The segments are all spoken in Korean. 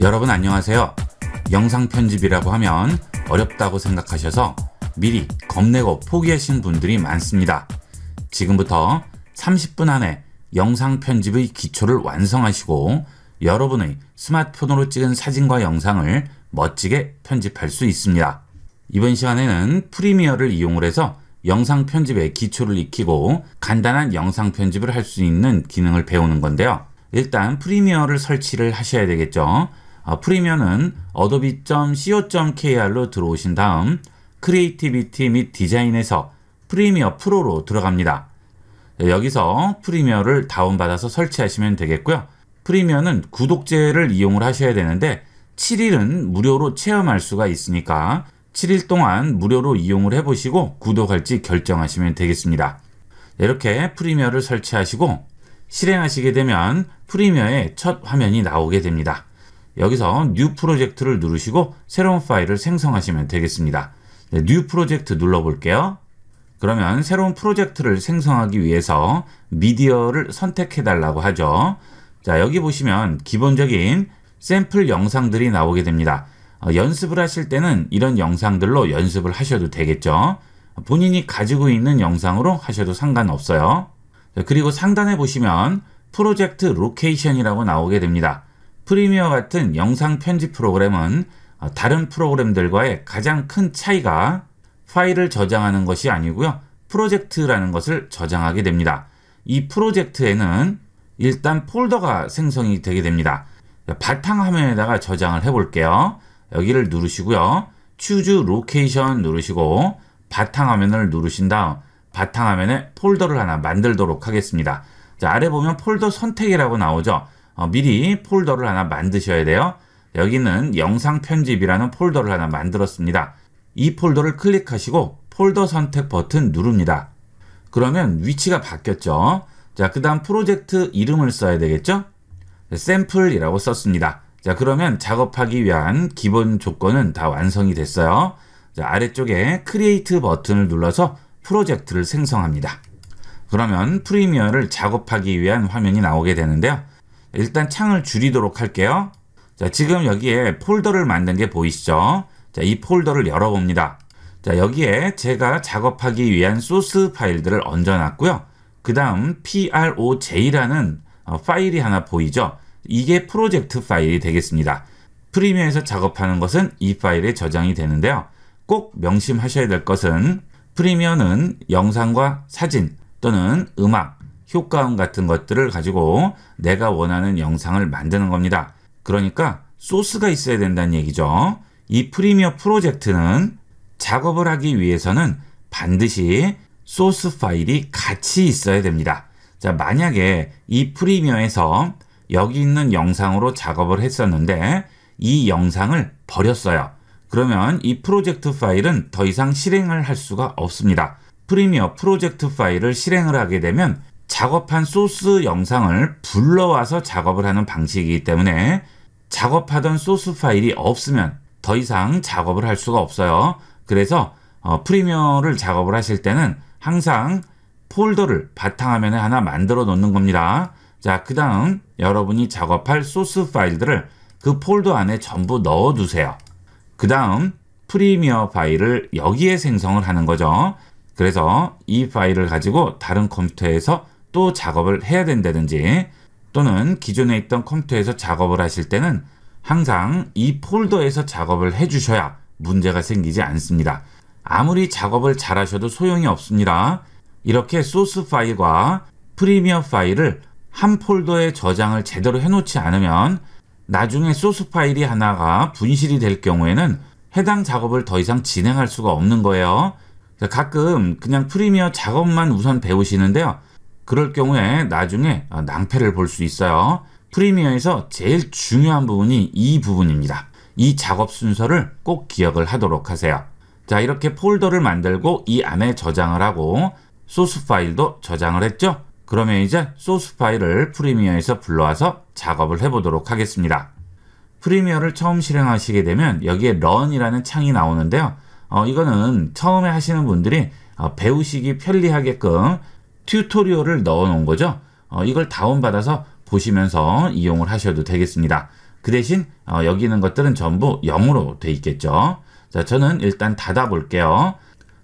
여러분 안녕하세요. 영상 편집이라고 하면 어렵다고 생각하셔서 미리 겁내고 포기하신 분들이 많습니다. 지금부터 30분 안에 영상 편집의 기초를 완성하시고 여러분의 스마트폰으로 찍은 사진과 영상을 멋지게 편집할 수 있습니다. 이번 시간에는 프리미어를 이용을 해서 영상 편집의 기초를 익히고 간단한 영상 편집을 할 수 있는 기능을 배우는 건데요. 일단 프리미어를 설치를 하셔야 되겠죠. 어, 프리미어는 adobe.co.kr로 들어오신 다음 크리에이티비티 및 디자인에서 프리미어 프로로 들어갑니다. 네, 여기서 프리미어를 다운받아서 설치하시면 되겠고요. 프리미어는 구독제를 이용을 하셔야 되는데 7일은 무료로 체험할 수가 있으니까 7일 동안 무료로 이용을 해보시고 구독할지 결정하시면 되겠습니다. 네, 이렇게 프리미어를 설치하시고 실행하시게 되면 프리미어의 첫 화면이 나오게 됩니다. 여기서 뉴 프로젝트를 누르시고 새로운 파일을 생성하시면 되겠습니다. 네, 뉴 프로젝트 눌러볼게요. 그러면 새로운 프로젝트를 생성하기 위해서 미디어를 선택해달라고 하죠. 자 여기 보시면 기본적인 샘플 영상들이 나오게 됩니다. 어, 연습을 하실 때는 이런 영상들로 연습을 하셔도 되겠죠. 본인이 가지고 있는 영상으로 하셔도 상관없어요. 자, 그리고 상단에 보시면 프로젝트 로케이션이라고 나오게 됩니다. 프리미어 같은 영상 편집 프로그램은 어, 다른 프로그램들과의 가장 큰 차이가 파일을 저장하는 것이 아니고요. 프로젝트라는 것을 저장하게 됩니다. 이 프로젝트에는 일단 폴더가 생성이 되게 됩니다. 그러니까 바탕화면에다가 저장을 해볼게요. 여기를 누르시고요. Choose Location 누르시고 바탕화면을 누르신 다음 바탕화면에 폴더를 하나 만들도록 하겠습니다. 자, 아래 보면 폴더 선택이라고 나오죠. 어, 미리 폴더를 하나 만드셔야 돼요. 여기는 영상 편집이라는 폴더를 하나 만들었습니다. 이 폴더를 클릭하시고 폴더 선택 버튼 누릅니다. 그러면 위치가 바뀌었죠. 자, 그 다음 프로젝트 이름을 써야 되겠죠? 네, 샘플이라고 썼습니다. 자, 그러면 작업하기 위한 기본 조건은 다 완성이 됐어요. 자, 아래쪽에 크리에이트 버튼을 눌러서 프로젝트를 생성합니다. 그러면 프리미어를 작업하기 위한 화면이 나오게 되는데요. 일단 창을 줄이도록 할게요. 자, 지금 여기에 폴더를 만든 게 보이시죠? 자, 이 폴더를 열어봅니다. 자, 여기에 제가 작업하기 위한 소스 파일들을 얹어놨고요. 그 다음 proj라는 어, 파일이 하나 보이죠? 이게 프로젝트 파일이 되겠습니다. 프리미어에서 작업하는 것은 이 파일에 저장이 되는데요. 꼭 명심하셔야 될 것은 프리미어는 영상과 사진 또는 음악 효과음 같은 것들을 가지고 내가 원하는 영상을 만드는 겁니다. 그러니까 소스가 있어야 된다는 얘기죠. 이 프리미어 프로젝트는 작업을 하기 위해서는 반드시 소스 파일이 같이 있어야 됩니다. 자, 만약에 이 프리미어에서 여기 있는 영상으로 작업을 했었는데 이 영상을 버렸어요. 그러면 이 프로젝트 파일은 더 이상 실행을 할 수가 없습니다. 프리미어 프로젝트 파일을 실행을 하게 되면 작업한 소스 영상을 불러와서 작업을 하는 방식이기 때문에 작업하던 소스 파일이 없으면 더 이상 작업을 할 수가 없어요. 그래서 어, 프리미어를 작업을 하실 때는 항상 폴더를 바탕화면에 하나 만들어 놓는 겁니다. 자, 그 다음 여러분이 작업할 소스 파일들을 그 폴더 안에 전부 넣어 두세요. 그 다음 프리미어 파일을 여기에 생성을 하는 거죠. 그래서 이 파일을 가지고 다른 컴퓨터에서 또 작업을 해야 된다든지 또는 기존에 있던 컴퓨터에서 작업을 하실 때는 항상 이 폴더에서 작업을 해주셔야 문제가 생기지 않습니다. 아무리 작업을 잘 하셔도 소용이 없습니다. 이렇게 소스 파일과 프리미어 파일을 한 폴더에 저장을 제대로 해놓지 않으면 나중에 소스 파일이 하나가 분실이 될 경우에는 해당 작업을 더 이상 진행할 수가 없는 거예요. 가끔 그냥 프리미어 작업만 우선 배우시는데요. 그럴 경우에 나중에 어, 낭패를 볼 수 있어요. 프리미어에서 제일 중요한 부분이 이 부분입니다. 이 작업 순서를 꼭 기억을 하도록 하세요. 자 이렇게 폴더를 만들고 이 안에 저장을 하고 소스 파일도 저장을 했죠? 그러면 이제 소스 파일을 프리미어에서 불러와서 작업을 해보도록 하겠습니다. 프리미어를 처음 실행하시게 되면 여기에 런이라는 창이 나오는데요. 어, 이거는 처음에 하시는 분들이 어, 배우시기 편리하게끔 튜토리얼을 넣어 놓은 거죠. 어, 이걸 다운받아서 보시면서 이용을 하셔도 되겠습니다. 그 대신 어, 여기 있는 것들은 전부 0으로 돼 있겠죠. 자, 저는 일단 닫아볼게요.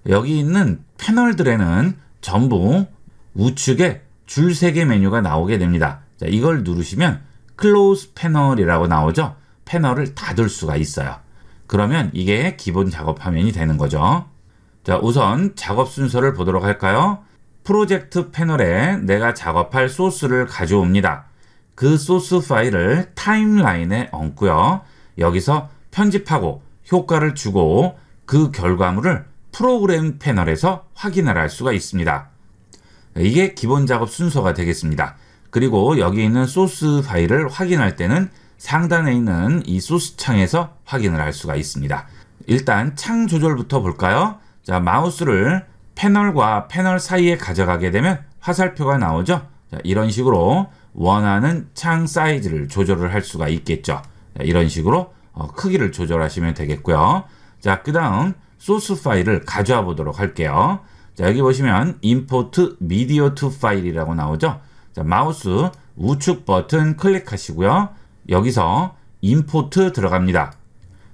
여기 있는 패널들에는 전부 우측에 줄 3개 메뉴가 나오게 됩니다. 자, 이걸 누르시면 c l 클로즈 패널이라고 나오죠. 패널을 닫을 수가 있어요. 그러면 이게 기본 작업 화면이 되는 거죠. 자, 우선 작업 순서를 보도록 할까요? 프로젝트 패널에 내가 작업할 소스를 가져옵니다. 그 소스 파일을 타임라인에 얹고요. 여기서 편집하고 효과를 주고 그 결과물을 프로그램 패널에서 확인을 할 수가 있습니다. 이게 기본 작업 순서가 되겠습니다. 그리고 여기 있는 소스 파일을 확인할 때는 상단에 있는 이 소스 창에서 확인을 할 수가 있습니다. 일단 창 조절부터 볼까요? 자, 마우스를 패널과 패널 사이에 가져가게 되면 화살표가 나오죠. 자, 이런 식으로 원하는 창 사이즈를 조절을 할 수가 있겠죠. 자, 이런 식으로 어, 크기를 조절하시면 되겠고요. 자, 그 다음 소스 파일을 가져와 보도록 할게요. 자, 여기 보시면 import media to 파일이라고 나오죠. 자, 마우스 우측 버튼 클릭하시고요. 여기서 import 들어갑니다.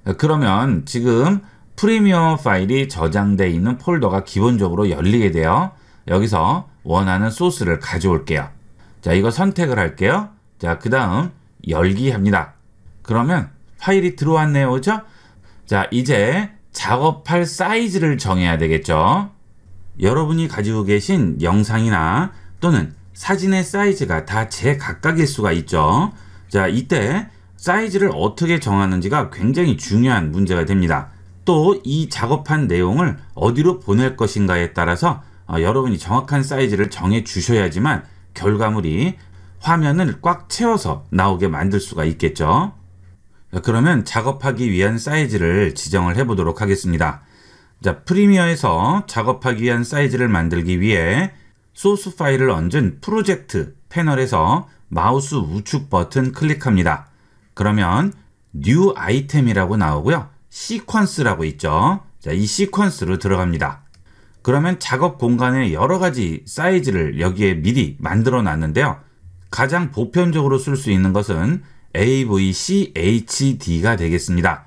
자, 그러면 지금 프리미엄 파일이 저장되어 있는 폴더가 기본적으로 열리게 돼요. 여기서 원하는 소스를 가져올게요. 자, 이거 선택을 할게요. 자, 그 다음 열기 합니다. 그러면 파일이 들어왔네요. 그죠? 자, 이제 작업할 사이즈를 정해야 되겠죠. 여러분이 가지고 계신 영상이나 또는 사진의 사이즈가 다 제각각일 수가 있죠. 자, 이때 사이즈를 어떻게 정하는지가 굉장히 중요한 문제가 됩니다. 또이 작업한 내용을 어디로 보낼 것인가에 따라서 어, 여러분이 정확한 사이즈를 정해 주셔야지만 결과물이 화면을 꽉 채워서 나오게 만들 수가 있겠죠. 그러면 작업하기 위한 사이즈를 지정을 해 보도록 하겠습니다. 자, 프리미어에서 작업하기 위한 사이즈를 만들기 위해 소스 파일을 얹은 프로젝트 패널에서 마우스 우측 버튼 클릭합니다. 그러면 뉴 아이템이라고 나오고요. 시퀀스라고 있죠. 자, 이 시퀀스로 들어갑니다. 그러면 작업 공간의 여러 가지 사이즈를 여기에 미리 만들어 놨는데요. 가장 보편적으로 쓸 수 있는 것은 AVCHD가 되겠습니다.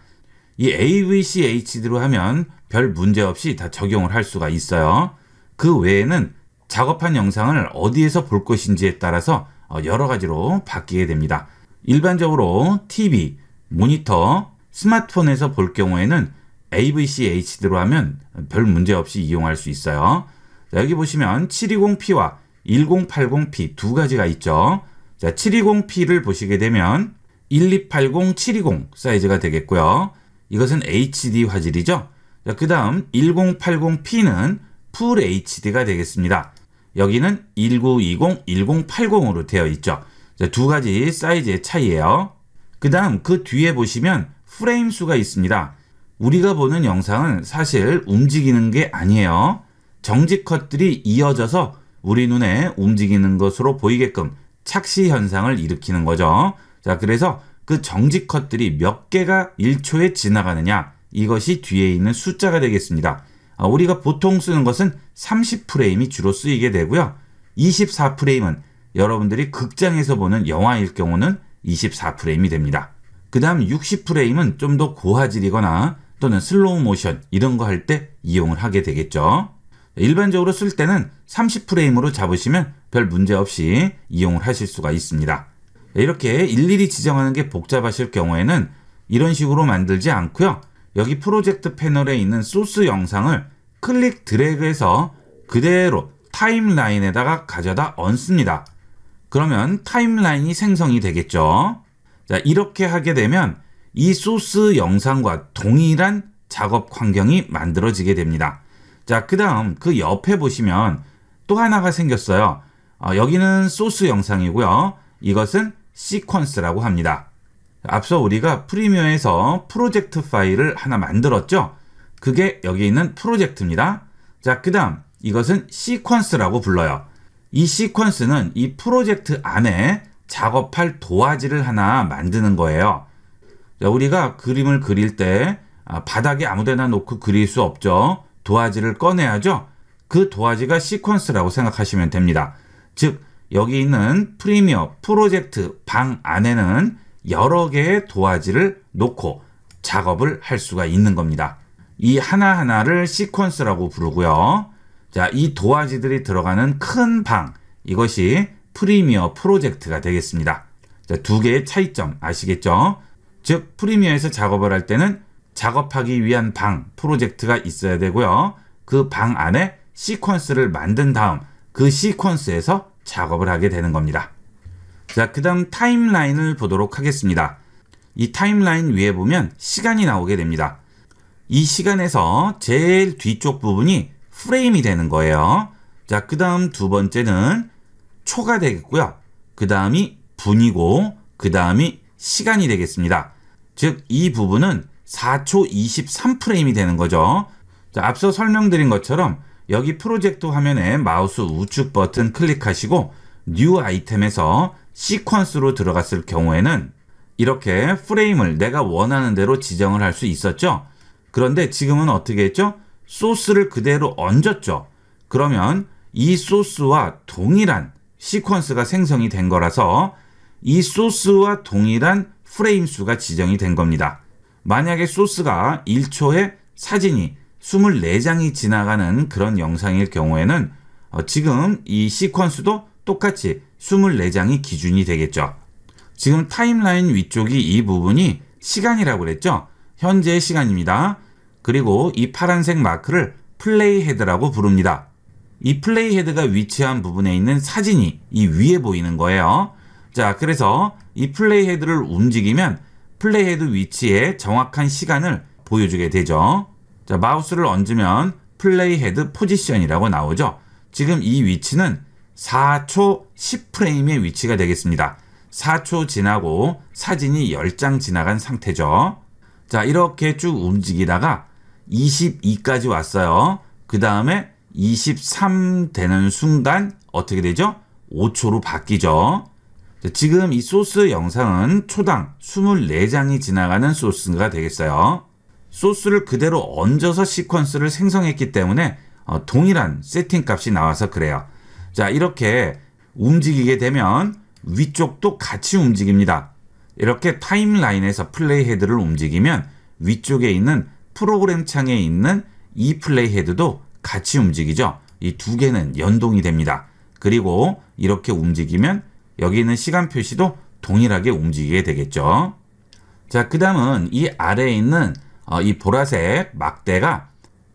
이 AVCHD로 하면 별 문제 없이 다 적용을 할 수가 있어요. 그 외에는 작업한 영상을 어디에서 볼 것인지에 따라서 어, 여러 가지로 바뀌게 됩니다. 일반적으로 TV, 모니터, 스마트폰에서 볼 경우에는 AVC HD로 하면 별 문제 없이 이용할 수 있어요. 자, 여기 보시면 720p와 1080p 두 가지가 있죠. 자, 720p를 보시게 되면 1280720 사이즈가 되겠고요. 이것은 HD 화질이죠. 그 다음 1080p는 풀 HD가 되겠습니다. 여기는 1920, 1080으로 되어 있죠. 자, 두 가지 사이즈의 차이예요. 그 다음 그 뒤에 보시면 프레임 수가 있습니다. 우리가 보는 영상은 사실 움직이는 게 아니에요. 정직 컷들이 이어져서 우리 눈에 움직이는 것으로 보이게끔 착시 현상을 일으키는 거죠. 자, 그래서 그정직 컷들이 몇 개가 1초에 지나가느냐 이것이 뒤에 있는 숫자가 되겠습니다. 아, 우리가 보통 쓰는 것은 30프레임이 주로 쓰이게 되고요. 24프레임은 여러분들이 극장에서 보는 영화일 경우는 24프레임이 됩니다. 그 다음 60프레임은 좀 더 고화질이거나 또는 슬로우 모션 이런 거 할 때 이용을 하게 되겠죠. 일반적으로 쓸 때는 30프레임으로 잡으시면 별 문제 없이 이용을 하실 수가 있습니다. 이렇게 일일이 지정하는 게 복잡하실 경우에는 이런 식으로 만들지 않고요. 여기 프로젝트 패널에 있는 소스 영상을 클릭 드래그해서 그대로 타임라인에다가 가져다 얹습니다. 그러면 타임라인이 생성이 되겠죠. 자, 이렇게 하게 되면 이 소스 영상과 동일한 작업 환경이 만들어지게 됩니다. 자, 그 다음 그 옆에 보시면 또 하나가 생겼어요. 어, 여기는 소스 영상이고요. 이것은 시퀀스라고 합니다. 앞서 우리가 프리미어에서 프로젝트 파일을 하나 만들었죠. 그게 여기 있는 프로젝트입니다. 자, 그 다음 이것은 시퀀스라고 불러요. 이 시퀀스는 이 프로젝트 안에 작업할 도화지를 하나 만드는 거예요. 우리가 그림을 그릴 때 아, 바닥에 아무데나 놓고 그릴 수 없죠. 도화지를 꺼내야죠. 그 도화지가 시퀀스라고 생각하시면 됩니다. 즉 여기 있는 프리미어 프로젝트 방 안에는 여러 개의 도화지를 놓고 작업을 할 수가 있는 겁니다. 이 하나하나를 시퀀스라고 부르고요. 자, 이 도화지들이 들어가는 큰 방, 이것이 프리미어 프로젝트가 되겠습니다. 자, 두 개의 차이점 아시겠죠? 즉 프리미어에서 작업을 할 때는 작업하기 위한 방 프로젝트가 있어야 되고요. 그 방 안에 시퀀스를 만든 다음 그 시퀀스에서 작업을 하게 되는 겁니다. 자, 그 다음 타임라인을 보도록 하겠습니다. 이 타임라인 위에 보면 시간이 나오게 됩니다. 이 시간에서 제일 뒤쪽 부분이 프레임이 되는 거예요. 자, 그 다음 두 번째는 초가 되겠고요. 그 다음이 분이고 그 다음이 시간이 되겠습니다. 즉 이 부분은 4초 23프레임이 되는 거죠. 자, 앞서 설명드린 것처럼 여기 프로젝트 화면에 마우스 우측 버튼 클릭하시고 뉴 아이템에서 시퀀스로 들어갔을 경우에는 이렇게 프레임을 내가 원하는 대로 지정을 할 수 있었죠. 그런데 지금은 어떻게 했죠? 소스를 그대로 얹었죠. 그러면 이 소스와 동일한 시퀀스가 생성이 된 거라서 이 소스와 동일한 프레임 수가 지정이 된 겁니다. 만약에 소스가 1초에 사진이 24장이 지나가는 그런 영상일 경우에는 어, 지금 이 시퀀스도 똑같이 24장이 기준이 되겠죠. 지금 타임라인 위쪽이 이 부분이 시간이라고 그랬죠. 현재의 시간입니다. 그리고 이 파란색 마크를 플레이 헤드라고 부릅니다. 이 플레이 헤드가 위치한 부분에 있는 사진이 이 위에 보이는 거예요. 자, 그래서 이 플레이 헤드를 움직이면 플레이 헤드 위치에 정확한 시간을 보여주게 되죠. 자, 마우스를 얹으면 플레이 헤드 포지션이라고 나오죠. 지금 이 위치는 4초 10프레임의 위치가 되겠습니다. 4초 지나고 사진이 10장 지나간 상태죠. 자, 이렇게 쭉 움직이다가 22까지 왔어요. 그 다음에 23 되는 순간 어떻게 되죠? 5초로 바뀌죠. 지금 이 소스 영상은 초당 24장이 지나가는 소스가 되겠어요. 소스를 그대로 얹어서 시퀀스를 생성했기 때문에 어, 동일한 세팅값이 나와서 그래요. 자 이렇게 움직이게 되면 위쪽도 같이 움직입니다. 이렇게 타임라인에서 플레이 헤드를 움직이면 위쪽에 있는 프로그램 창에 있는 이 플레이 헤드도 같이 움직이죠. 이 두 개는 연동이 됩니다. 그리고 이렇게 움직이면 여기 있는 시간 표시도 동일하게 움직이게 되겠죠. 자, 그 다음은 이 아래에 있는 어, 이 보라색 막대가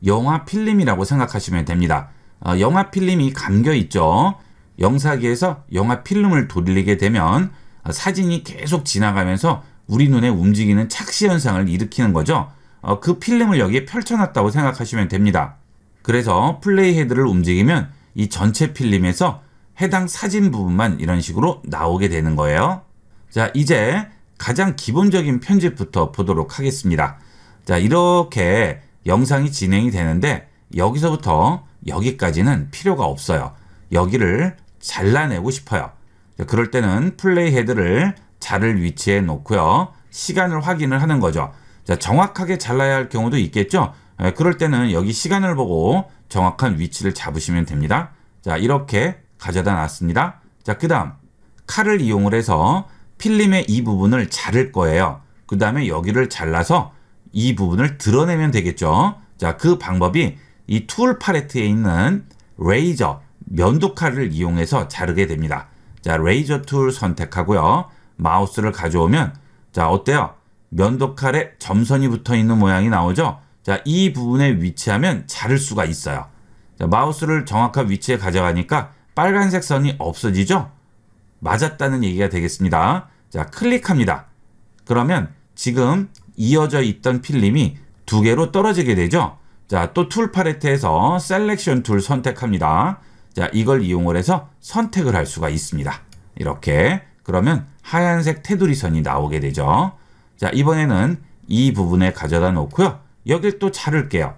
영화 필름이라고 생각하시면 됩니다. 어, 영화 필름이 감겨 있죠. 영사기에서 영화 필름을 돌리게 되면 어, 사진이 계속 지나가면서 우리 눈에 움직이는 착시 현상을 일으키는 거죠. 어, 그 필름을 여기에 펼쳐놨다고 생각하시면 됩니다. 그래서 플레이 헤드를 움직이면 이 전체 필름에서 해당 사진 부분만 이런 식으로 나오게 되는 거예요. 자, 이제 가장 기본적인 편집부터 보도록 하겠습니다. 자, 이렇게 영상이 진행이 되는데 여기서부터 여기까지는 필요가 없어요. 여기를 잘라내고 싶어요. 자, 그럴 때는 플레이 헤드를 자를 위치에 놓고요. 시간을 확인을 하는 거죠. 자, 정확하게 잘라야 할 경우도 있겠죠? 예, 그럴 때는 여기 시간을 보고 정확한 위치를 잡으시면 됩니다. 자 이렇게 가져다 놨습니다. 자그 다음 칼을 이용을 해서 필름의 이 부분을 자를 거예요. 그 다음에 여기를 잘라서 이 부분을 드러내면 되겠죠. 자 그 방법이 이 툴 팔레트에 있는 레이저 면도칼을 이용해서 자르게 됩니다. 자 레이저 툴 선택하고요. 마우스를 가져오면 자 어때요? 면도칼에 점선이 붙어 있는 모양이 나오죠? 자, 이 부분에 위치하면 자를 수가 있어요. 자, 마우스를 정확한 위치에 가져가니까 빨간색 선이 없어지죠? 맞았다는 얘기가 되겠습니다. 자, 클릭합니다. 그러면 지금 이어져 있던 필름이 두 개로 떨어지게 되죠? 자, 또 툴 팔레트에서 셀렉션 툴 선택합니다. 자, 이걸 이용을 해서 선택을 할 수가 있습니다. 이렇게. 그러면 하얀색 테두리 선이 나오게 되죠. 자, 이번에는 이 부분에 가져다 놓고요. 여길 또 자를게요.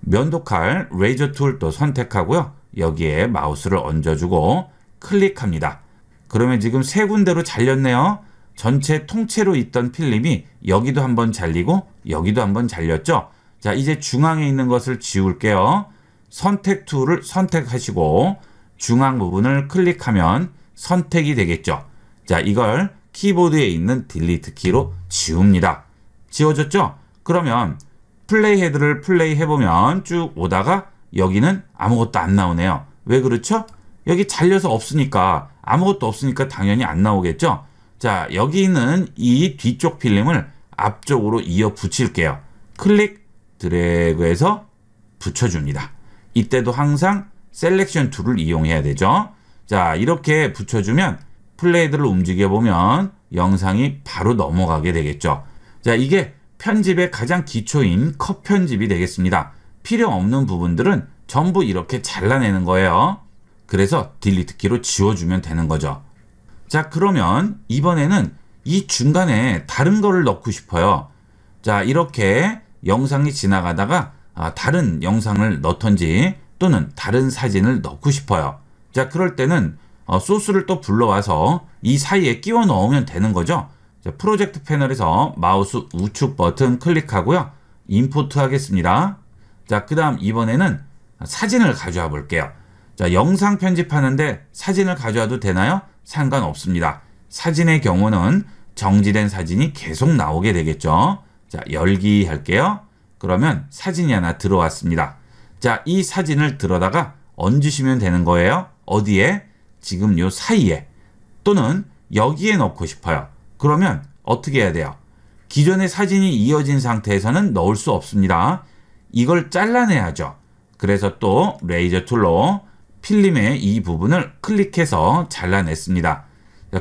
면도칼 레이저 툴 또 선택하고요. 여기에 마우스를 얹어주고 클릭합니다. 그러면 지금 세 군데로 잘렸네요. 전체 통째로 있던 필름이 여기도 한번 잘리고 여기도 한번 잘렸죠. 자 이제 중앙에 있는 것을 지울게요. 선택 툴을 선택하시고 중앙 부분을 클릭하면 선택이 되겠죠. 자 이걸 키보드에 있는 딜리트 키로 지웁니다. 지워졌죠? 그러면 플레이 헤드를 플레이 해보면 쭉 오다가 여기는 아무것도 안 나오네요. 왜 그렇죠? 여기 잘려서 없으니까 아무것도 없으니까 당연히 안 나오겠죠? 자 여기 있는 이 뒤쪽 필름을 앞쪽으로 이어 붙일게요. 클릭 드래그해서 붙여줍니다. 이때도 항상 셀렉션 툴을 이용해야 되죠. 자 이렇게 붙여주면 플레이드를 움직여보면 영상이 바로 넘어가게 되겠죠. 자 이게 편집의 가장 기초인 컷 편집이 되겠습니다. 필요 없는 부분들은 전부 이렇게 잘라내는 거예요. 그래서 딜리트 키로 지워주면 되는 거죠. 자 그러면 이번에는 이 중간에 다른 거를 넣고 싶어요. 자 이렇게 영상이 지나가다가 아, 다른 영상을 넣던지 또는 다른 사진을 넣고 싶어요. 자 그럴 때는 어, 소스를 또 불러와서 이 사이에 끼워 넣으면 되는 거죠. 프로젝트 패널에서 마우스 우측 버튼 클릭하고요. 임포트 하겠습니다. 자, 그 다음 이번에는 사진을 가져와 볼게요. 자, 영상 편집하는데 사진을 가져와도 되나요? 상관없습니다. 사진의 경우는 정지된 사진이 계속 나오게 되겠죠. 자, 열기 할게요. 그러면 사진이 하나 들어왔습니다. 자, 이 사진을 들어다가 얹으시면 되는 거예요. 어디에? 지금 요 사이에 또는 여기에 넣고 싶어요. 그러면 어떻게 해야 돼요? 기존의 사진이 이어진 상태에서는 넣을 수 없습니다. 이걸 잘라내야죠. 그래서 또 레이저 툴로 필름의 이 부분을 클릭해서 잘라냈습니다.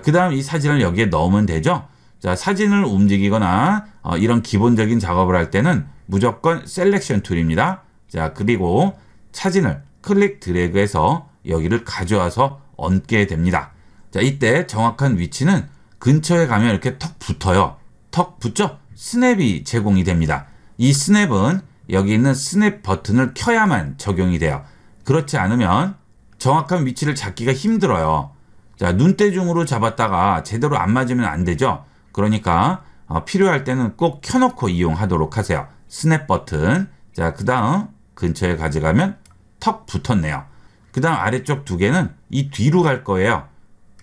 그 다음 이 사진을 여기에 넣으면 되죠. 자, 사진을 움직이거나 어, 이런 기본적인 작업을 할 때는 무조건 셀렉션 툴입니다. 자, 그리고 사진을 클릭 드래그해서 여기를 가져와서 얹게 됩니다. 자, 이때 정확한 위치는 근처에 가면 이렇게 턱 붙어요. 턱 붙죠? 스냅이 제공이 됩니다. 이 스냅은 여기 있는 스냅 버튼을 켜야만 적용이 돼요. 그렇지 않으면 정확한 위치를 잡기가 힘들어요. 자, 눈대중으로 잡았다가 제대로 안 맞으면 안 되죠. 그러니까 어, 필요할 때는 꼭 켜놓고 이용하도록 하세요. 스냅 버튼. 자, 그 다음 근처에 가져가면 턱 붙었네요. 그 다음 아래쪽 두 개는 이 뒤로 갈 거예요.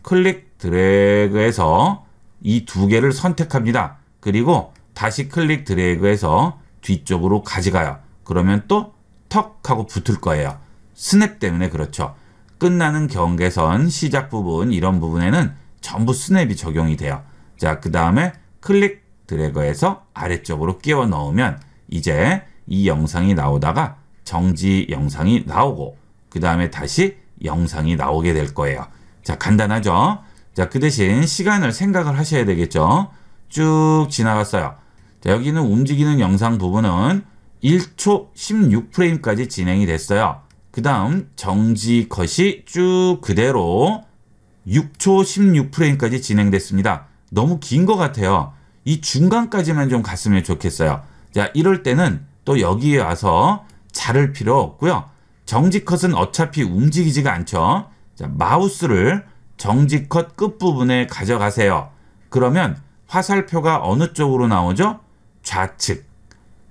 클릭 드래그해서 이 두 개를 선택합니다. 그리고 다시 클릭 드래그해서 뒤쪽으로 가져가요. 그러면 또 턱 하고 붙을 거예요. 스냅 때문에 그렇죠. 끝나는 경계선, 시작 부분 이런 부분에는 전부 스냅이 적용이 돼요. 자, 그 다음에 클릭 드래그해서 아래쪽으로 끼워 넣으면 이제 이 영상이 나오다가 정지 영상이 나오고 그 다음에 다시 영상이 나오게 될 거예요. 자, 간단하죠? 자, 그 대신 시간을 생각을 하셔야 되겠죠. 쭉 지나갔어요. 자, 여기는 움직이는 영상 부분은 1초 16프레임까지 진행이 됐어요. 그 다음 정지 컷이 쭉 그대로 6초 16프레임까지 진행됐습니다. 너무 긴 것 같아요. 이 중간까지만 좀 갔으면 좋겠어요. 자, 이럴 때는 또 여기에 와서 자를 필요 없고요. 정지 컷은 어차피 움직이지가 않죠. 자, 마우스를 정지컷 끝부분에 가져가세요. 그러면 화살표가 어느 쪽으로 나오죠? 좌측.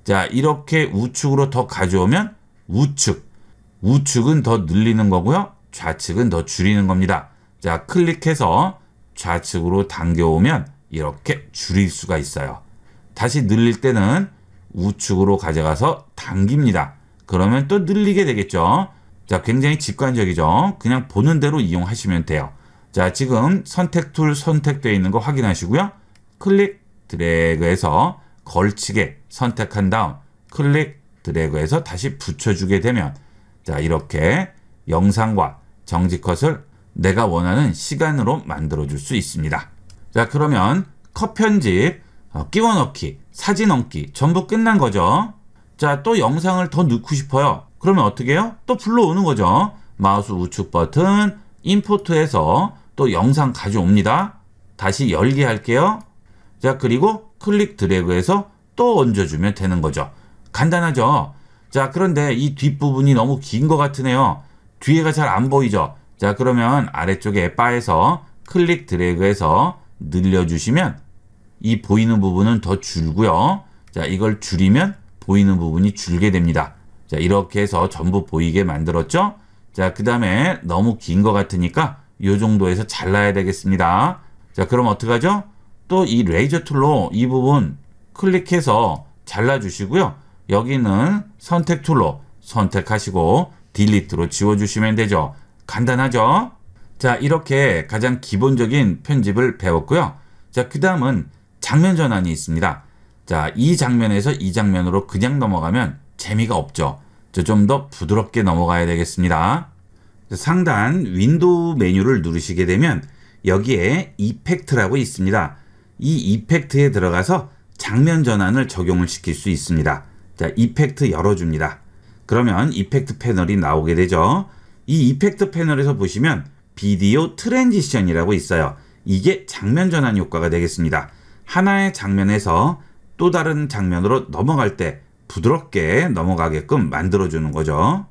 자, 이렇게 우측으로 더 가져오면 우측. 우측은 더 늘리는 거고요. 좌측은 더 줄이는 겁니다. 자, 클릭해서 좌측으로 당겨오면 이렇게 줄일 수가 있어요. 다시 늘릴 때는 우측으로 가져가서 당깁니다. 그러면 또 늘리게 되겠죠. 자, 굉장히 직관적이죠. 그냥 보는 대로 이용하시면 돼요. 자, 지금 선택 툴 선택되어 있는 거 확인하시고요. 클릭 드래그해서 걸치게 선택한 다음 클릭 드래그해서 다시 붙여주게 되면 자, 이렇게 영상과 정지컷을 내가 원하는 시간으로 만들어줄 수 있습니다. 자, 그러면 컷 편집, 어, 끼워 넣기, 사진 얹기 전부 끝난 거죠. 자, 또 영상을 더 넣고 싶어요. 그러면 어떻게 해요? 또 불러오는 거죠. 마우스 우측 버튼, 인포트에서 또 영상 가져옵니다. 다시 열기 할게요. 자 그리고 클릭 드래그해서 또 얹어주면 되는 거죠. 간단하죠? 자 그런데 이 뒷부분이 너무 긴 것 같으네요. 뒤에가 잘 안 보이죠? 자 그러면 아래쪽에 바에서 클릭 드래그해서 늘려주시면 이 보이는 부분은 더 줄고요. 자 이걸 줄이면 보이는 부분이 줄게 됩니다. 자 이렇게 해서 전부 보이게 만들었죠? 자그 다음에 너무 긴 것 같으니까 요 정도에서 잘라야 되겠습니다. 자, 그럼 어떡 하죠? 또 이 레이저 툴로 이 부분 클릭해서 잘라 주시고요. 여기는 선택 툴로 선택하시고 딜리트로 지워 주시면 되죠. 간단하죠? 자, 이렇게 가장 기본적인 편집을 배웠고요. 자, 그다음은 장면 전환이 있습니다. 자, 이 장면에서 이 장면으로 그냥 넘어가면 재미가 없죠. 좀 더 부드럽게 넘어가야 되겠습니다. 상단 윈도우 메뉴를 누르시게 되면 여기에 이펙트라고 있습니다. 이 이펙트에 들어가서 장면 전환을 적용을 시킬 수 있습니다. 자, 이펙트 열어줍니다. 그러면 이펙트 패널이 나오게 되죠. 이 이펙트 패널에서 보시면 비디오 트랜지션이라고 있어요. 이게 장면 전환 효과가 되겠습니다. 하나의 장면에서 또 다른 장면으로 넘어갈 때 부드럽게 넘어가게끔 만들어주는 거죠.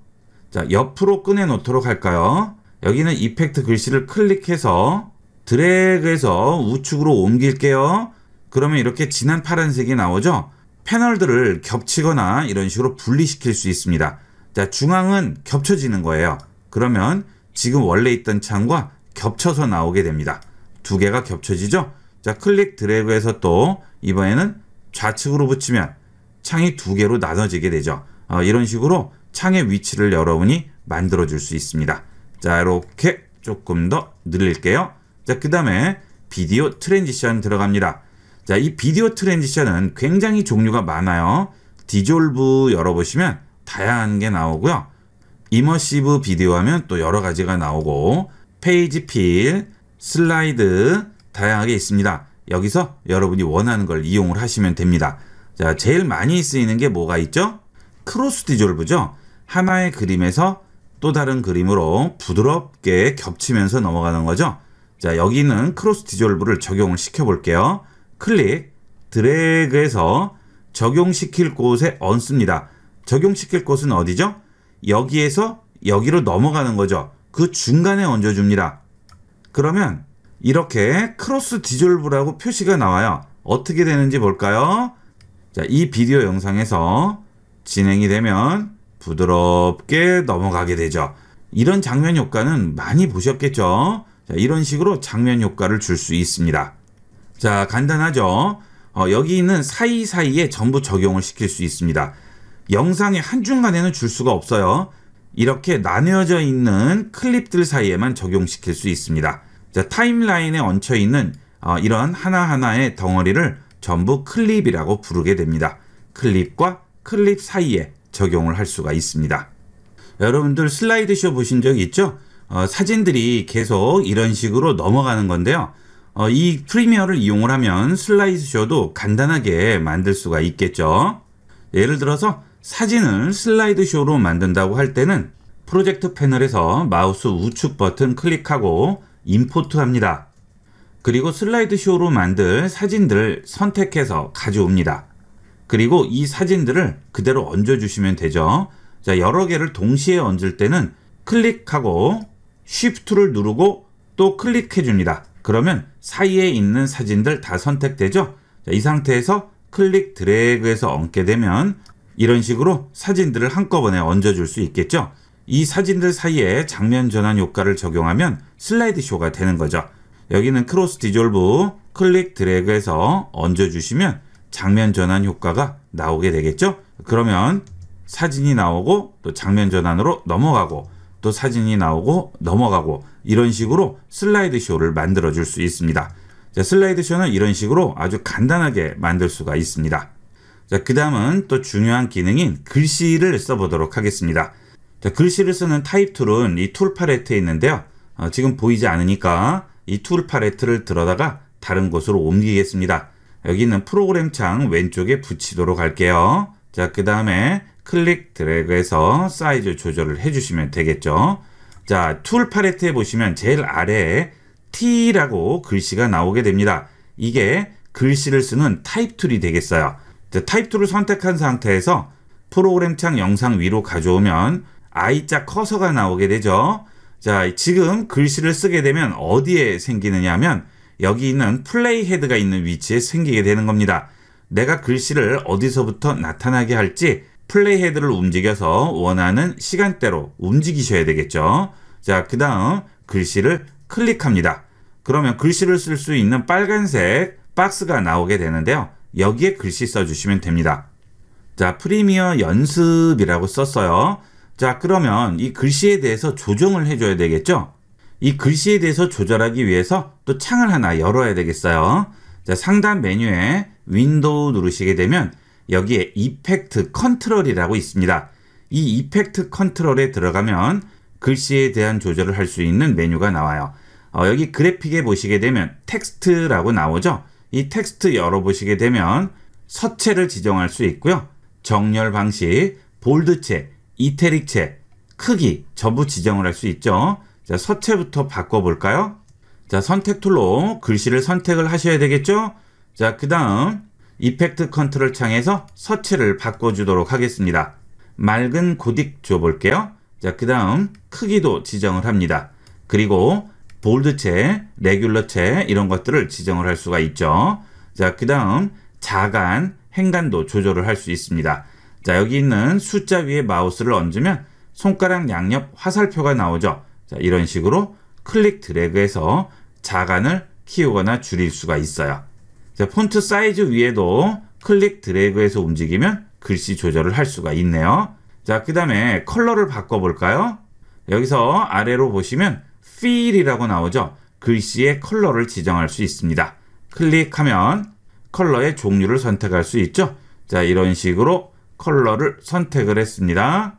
자, 옆으로 꺼내 놓도록 할까요? 여기는 이펙트 글씨를 클릭해서 드래그해서 우측으로 옮길게요. 그러면 이렇게 진한 파란색이 나오죠? 패널들을 겹치거나 이런 식으로 분리시킬 수 있습니다. 자, 중앙은 겹쳐지는 거예요. 그러면 지금 원래 있던 창과 겹쳐서 나오게 됩니다. 두 개가 겹쳐지죠? 자, 클릭 드래그해서 또 이번에는 좌측으로 붙이면 창이 두 개로 나눠지게 되죠. 어, 이런 식으로 창의 위치를 여러분이 만들어 줄 수 있습니다. 자, 이렇게 조금 더 늘릴게요. 자, 그 다음에 비디오 트랜지션 들어갑니다. 자, 이 비디오 트랜지션은 굉장히 종류가 많아요. 디졸브 열어보시면 다양한 게 나오고요. 이머시브 비디오 하면 또 여러 가지가 나오고 페이지 필, 슬라이드 다양하게 있습니다. 여기서 여러분이 원하는 걸 이용을 하시면 됩니다. 자, 제일 많이 쓰이는 게 뭐가 있죠? 크로스 디졸브죠. 하나의 그림에서 또 다른 그림으로 부드럽게 겹치면서 넘어가는 거죠. 자, 여기는 크로스 디졸브를 적용을 시켜 볼게요. 클릭, 드래그해서 적용시킬 곳에 얹습니다. 적용시킬 곳은 어디죠? 여기에서 여기로 넘어가는 거죠. 그 중간에 얹어줍니다. 그러면 이렇게 크로스 디졸브라고 표시가 나와요. 어떻게 되는지 볼까요? 자, 이 비디오 영상에서 진행이 되면 부드럽게 넘어가게 되죠. 이런 장면 효과는 많이 보셨겠죠? 자, 이런 식으로 장면 효과를 줄 수 있습니다. 자, 간단하죠? 어, 여기 있는 사이사이에 전부 적용을 시킬 수 있습니다. 영상의 한중간에는 줄 수가 없어요. 이렇게 나뉘어져 있는 클립들 사이에만 적용시킬 수 있습니다. 자, 타임라인에 얹혀 있는 어, 이런 하나하나의 덩어리를 전부 클립이라고 부르게 됩니다. 클립과 클립 사이에 적용을 할 수가 있습니다. 여러분들 슬라이드쇼 보신 적 있죠? 어, 사진들이 계속 이런 식으로 넘어가는 건데요. 어, 이 프리미어를 이용을 하면 슬라이드쇼도 간단하게 만들 수가 있겠죠. 예를 들어서 사진을 슬라이드쇼로 만든다고 할 때는 프로젝트 패널에서 마우스 우측 버튼 클릭하고 임포트 합니다. 그리고 슬라이드쇼로 만들 사진들 선택해서 가져옵니다. 그리고 이 사진들을 그대로 얹어주시면 되죠. 자, 여러 개를 동시에 얹을 때는 클릭하고 Shift를 누르고 또 클릭해 줍니다. 그러면 사이에 있는 사진들 다 선택되죠. 자, 이 상태에서 클릭 드래그해서 얹게 되면 이런 식으로 사진들을 한꺼번에 얹어줄 수 있겠죠. 이 사진들 사이에 장면 전환 효과를 적용하면 슬라이드쇼가 되는 거죠. 여기는 크로스 디졸브 클릭 드래그해서 얹어주시면 장면 전환 효과가 나오게 되겠죠. 그러면 사진이 나오고 또 장면 전환으로 넘어가고 또 사진이 나오고 넘어가고 이런 식으로 슬라이드 쇼를 만들어 줄 수 있습니다. 자, 슬라이드 쇼는 이런 식으로 아주 간단하게 만들 수가 있습니다. 자, 그 다음은 또 중요한 기능인 글씨를 써보도록 하겠습니다. 자, 글씨를 쓰는 타입 툴은 이 툴 팔레트에 있는데요. 어, 지금 보이지 않으니까 이 툴 팔레트를 들어다가 다른 곳으로 옮기겠습니다. 여기 있는 프로그램 창 왼쪽에 붙이도록 할게요. 자, 그 다음에 클릭 드래그해서 사이즈 조절을 해주시면 되겠죠. 자, 툴 팔레트에 보시면 제일 아래에 T라고 글씨가 나오게 됩니다. 이게 글씨를 쓰는 타입 툴이 되겠어요. 자, 타입 툴을 선택한 상태에서 프로그램 창 영상 위로 가져오면 I자 커서가 나오게 되죠. 자, 지금 글씨를 쓰게 되면 어디에 생기느냐 하면 여기는 있 플레이 헤드가 있는 위치에 생기게 되는 겁니다. 내가 글씨를 어디서부터 나타나게 할지 플레이 헤드를 움직여서 원하는 시간대로 움직이셔야 되겠죠. 자, 그 다음 글씨를 클릭합니다. 그러면 글씨를 쓸 수 있는 빨간색 박스가 나오게 되는데요. 여기에 글씨 써주시면 됩니다. 자, 프리미어 연습이라고 썼어요. 자, 그러면 이 글씨에 대해서 조정을 해줘야 되겠죠? 이 글씨에 대해서 조절하기 위해서 또 창을 하나 열어야 되겠어요. 자, 상단 메뉴에 윈도우 누르시게 되면 여기에 이펙트 컨트롤이라고 있습니다. 이 이펙트 컨트롤에 들어가면 글씨에 대한 조절을 할 수 있는 메뉴가 나와요. 어, 여기 그래픽에 보시게 되면 텍스트라고 나오죠. 이 텍스트 열어보시게 되면 서체를 지정할 수 있고요. 정렬 방식, 볼드체, 이태릭체, 크기 전부 지정을 할 수 있죠. 자, 서체부터 바꿔볼까요? 자, 선택 툴로 글씨를 선택을 하셔야 되겠죠? 자, 그 다음 이펙트 컨트롤 창에서 서체를 바꿔주도록 하겠습니다. 맑은 고딕 줘볼게요. 자, 그 다음 크기도 지정을 합니다. 그리고 볼드체, 레귤러체 이런 것들을 지정을 할 수가 있죠. 자, 그 다음 자간, 행간도 조절을 할 수 있습니다. 자, 여기 있는 숫자 위에 마우스를 얹으면 손가락 양옆 화살표가 나오죠. 자, 이런 식으로 클릭 드래그해서 자간을 키우거나 줄일 수가 있어요. 자, 폰트 사이즈 위에도 클릭 드래그해서 움직이면 글씨 조절을 할 수가 있네요. 자, 그 다음에 컬러를 바꿔볼까요? 여기서 아래로 보시면 Fill이라고 나오죠. 글씨의 컬러를 지정할 수 있습니다. 클릭하면 컬러의 종류를 선택할 수 있죠. 자, 이런 식으로 컬러를 선택을 했습니다.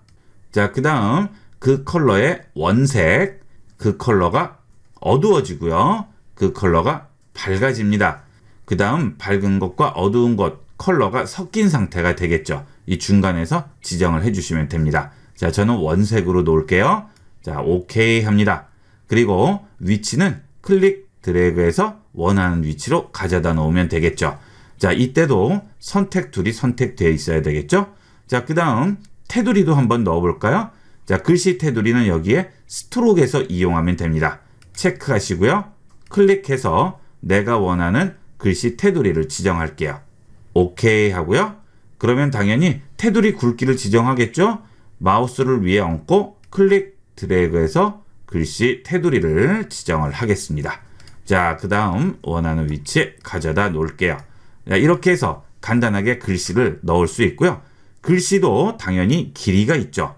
자, 그 다음 그 컬러의 원색, 그 컬러가 어두워지고요. 그 컬러가 밝아집니다. 그 다음 밝은 것과 어두운 것 컬러가 섞인 상태가 되겠죠. 이 중간에서 지정을 해주시면 됩니다. 자, 저는 원색으로 놓을게요. 자, OK 합니다. 그리고 위치는 클릭 드래그해서 원하는 위치로 가져다 놓으면 되겠죠. 자, 이때도 선택 둘이 선택되어 있어야 되겠죠. 자, 그 다음 테두리도 한번 넣어볼까요? 자, 글씨 테두리는 여기에 스트록에서 이용하면 됩니다. 체크하시고요. 클릭해서 내가 원하는 글씨 테두리를 지정할게요. 오케이 하고요. 그러면 당연히 테두리 굵기를 지정하겠죠? 마우스를 위에 얹고 클릭 드래그해서 글씨 테두리를 지정을 하겠습니다. 자, 그 다음 원하는 위치에 가져다 놓을게요. 자, 이렇게 해서 간단하게 글씨를 넣을 수 있고요. 글씨도 당연히 길이가 있죠.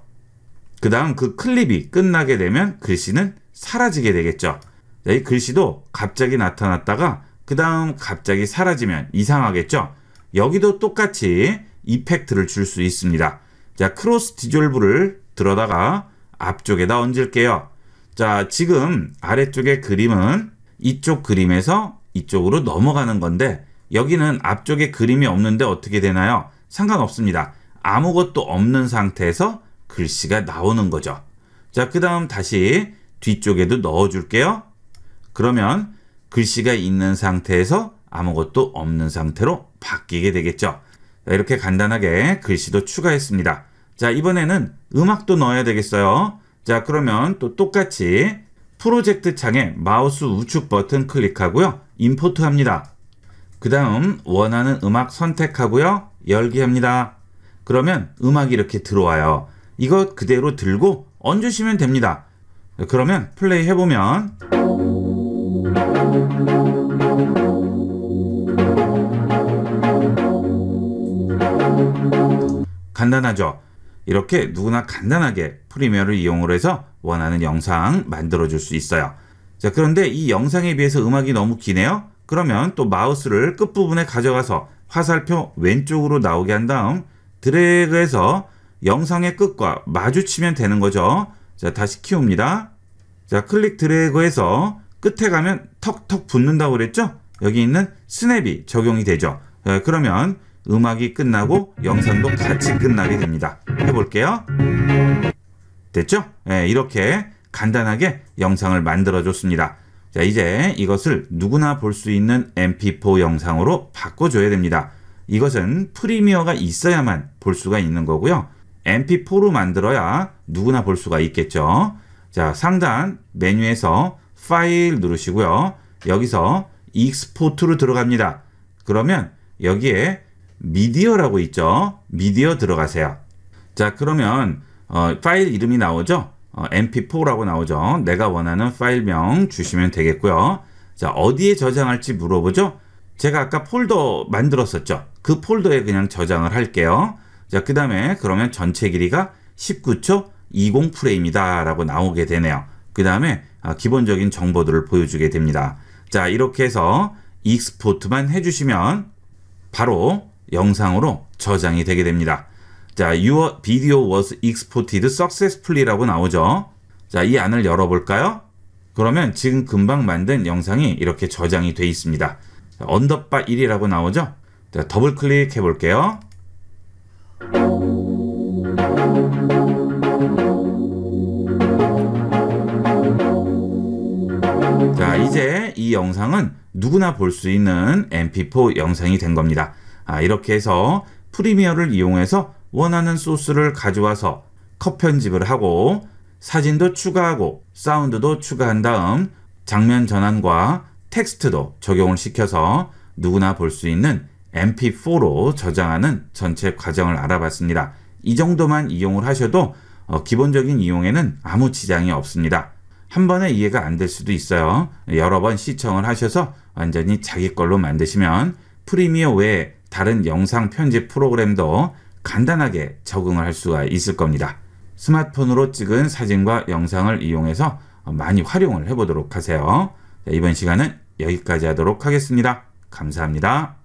그 다음 그 클립이 끝나게 되면 글씨는 사라지게 되겠죠. 네, 이 글씨도 갑자기 나타났다가 그 다음 갑자기 사라지면 이상하겠죠. 여기도 똑같이 이펙트를 줄 수 있습니다. 자, 크로스 디졸브를 들어다가 앞쪽에다 얹을게요. 자, 지금 아래쪽의 그림은 이쪽 그림에서 이쪽으로 넘어가는 건데 여기는 앞쪽에 그림이 없는데 어떻게 되나요? 상관없습니다. 아무것도 없는 상태에서 글씨가 나오는 거죠. 자, 그 다음 다시 뒤쪽에도 넣어줄게요. 그러면 글씨가 있는 상태에서 아무것도 없는 상태로 바뀌게 되겠죠. 자, 이렇게 간단하게 글씨도 추가했습니다. 자, 이번에는 음악도 넣어야 되겠어요. 자, 그러면 또 똑같이 프로젝트 창에 마우스 우측 버튼 클릭하고요. 임포트 합니다. 그 다음 원하는 음악 선택하고요. 열기합니다. 그러면 음악이 이렇게 들어와요. 이것 그대로 들고 얹으시면 됩니다. 그러면 플레이 해보면 간단하죠? 이렇게 누구나 간단하게 프리미어를 이용 해서 원하는 영상 만들어 줄 수 있어요. 자, 그런데 이 영상에 비해서 음악이 너무 기네요? 그러면 또 마우스를 끝부분에 가져가서 화살표 왼쪽으로 나오게 한 다음 드래그해서 영상의 끝과 마주치면 되는 거죠. 자, 다시 키웁니다. 자, 클릭 드래그해서 끝에 가면 턱턱 붙는다고 그랬죠? 여기 있는 스냅이 적용이 되죠. 자, 그러면 음악이 끝나고 영상도 같이 끝나게 됩니다. 해볼게요. 됐죠? 네, 이렇게 간단하게 영상을 만들어줬습니다. 자, 이제 이것을 누구나 볼 수 있는 mp4 영상으로 바꿔줘야 됩니다. 이것은 프리미어가 있어야만 볼 수가 있는 거고요. mp4로 만들어야 누구나 볼 수가 있겠죠. 자, 상단 메뉴에서 파일 누르시고요. 여기서 익스포트로 들어갑니다. 그러면 여기에 미디어라고 있죠. 미디어 들어가세요. 자, 그러면 어, 파일 이름이 나오죠. 어, mp4라고 나오죠. 내가 원하는 파일명 주시면 되겠고요. 자, 어디에 저장할지 물어보죠. 제가 아까 폴더 만들었었죠. 그 폴더에 그냥 저장을 할게요. 자, 그 다음에 그러면 전체 길이가 19초 20 프레임이다라고 나오게 되네요. 그 다음에 아, 기본적인 정보들을 보여주게 됩니다. 자, 이렇게 해서 익스포트만 해주시면 바로 영상으로 저장이 되게 됩니다. 자, your video was exported successfully라고 나오죠. 자, 이 안을 열어볼까요? 그러면 지금 금방 만든 영상이 이렇게 저장이 되어 있습니다. 언더바 1이라고 나오죠? 자, 더블 클릭해 볼게요. 자, 이제 이 영상은 누구나 볼 수 있는 MP4 영상이 된 겁니다. 아, 이렇게 해서 프리미어를 이용해서 원하는 소스를 가져와서 컷 편집을 하고 사진도 추가하고 사운드도 추가한 다음 장면 전환과 텍스트도 적용을 시켜서 누구나 볼 수 있는 MP4로 저장하는 전체 과정을 알아봤습니다. 이 정도만 이용을 하셔도 어, 기본적인 이용에는 아무 지장이 없습니다. 한 번에 이해가 안 될 수도 있어요. 여러 번 시청을 하셔서 완전히 자기 걸로 만드시면 프리미어 외에 다른 영상 편집 프로그램도 간단하게 적응을 할 수가 있을 겁니다. 스마트폰으로 찍은 사진과 영상을 이용해서 많이 활용을 해보도록 하세요. 이번 시간은 여기까지 하도록 하겠습니다. 감사합니다.